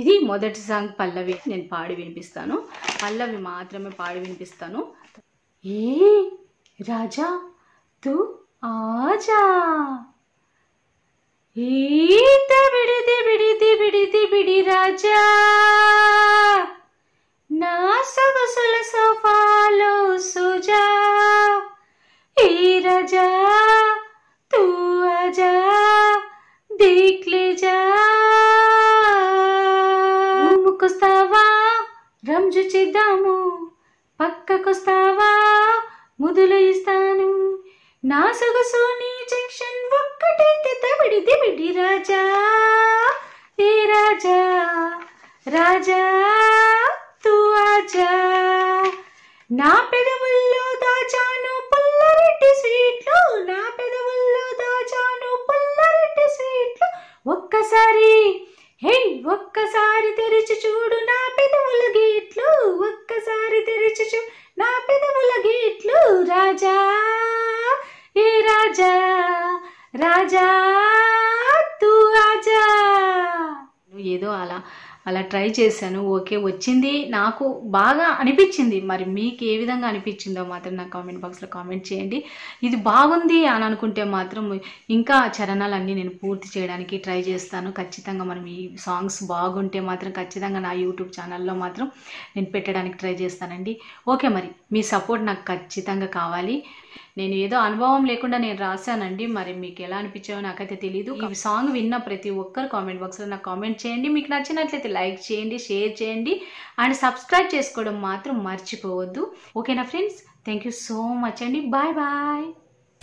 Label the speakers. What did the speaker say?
Speaker 1: ఇది మొదటి సాంగ్ పల్లవి నేను పాడి వినిపిస్తాను పల్లవి మాత్రమే పాడి వినిపిస్తాను
Speaker 2: ఏ రాజా తు ఆజా ఈత విడిది విడిది విడిది విడి రాజా నా సొగసుల సోఫాలో సుజా ఏ రాజా తు ఆజా దేఖ్ లే జా మంజు చేద్దాము పక్కకొస్తావా ముదులు ఇస్తాను నా సొగసు నీ జంక్షన్ ఒక్కటైతే తమిడి తిమిడి రాజా ఏ రాజా రాజా తు ఆజా నా చూ నా పెదవుల గేట్లు రాజా ఏ రాజా రాజా తు రాజా
Speaker 1: నువ్వు ఏదో అలా అలా ట్రై చేశాను ఓకే వచ్చింది నాకు బాగా అనిపించింది మరి మీకు ఏ విధంగా అనిపించిందో మాత్రం నా కామెంట్ బాక్స్లో కామెంట్ చేయండి ఇది బాగుంది అని అనుకుంటే మాత్రం ఇంకా చరణాలన్నీ నేను పూర్తి చేయడానికి ట్రై చేస్తాను ఖచ్చితంగా మనం ఈ సాంగ్స్ బాగుంటే మాత్రం ఖచ్చితంగా నా యూట్యూబ్ ఛానల్లో మాత్రం నేను పెట్టడానికి ట్రై చేస్తానండి ఓకే మరి మీ సపోర్ట్ నాకు ఖచ్చితంగా కావాలి నేను ఏదో అనుభవం లేకుండా నేను రాశానండి మరి మీకు ఎలా అనిపించాయో నాకైతే తెలియదు ఈ సాంగ్ విన్న ప్రతి ఒక్కరు కామెంట్ బాక్స్లో నాకు కామెంట్ చేయండి మీకు నచ్చినట్లయితే లైక్ చేయండి షేర్ చేయండి అండ్ సబ్స్క్రైబ్ చేసుకోవడం మాత్రం మర్చిపోవద్దు ఓకేనా friends thank you so much అండి బాయ్ బాయ్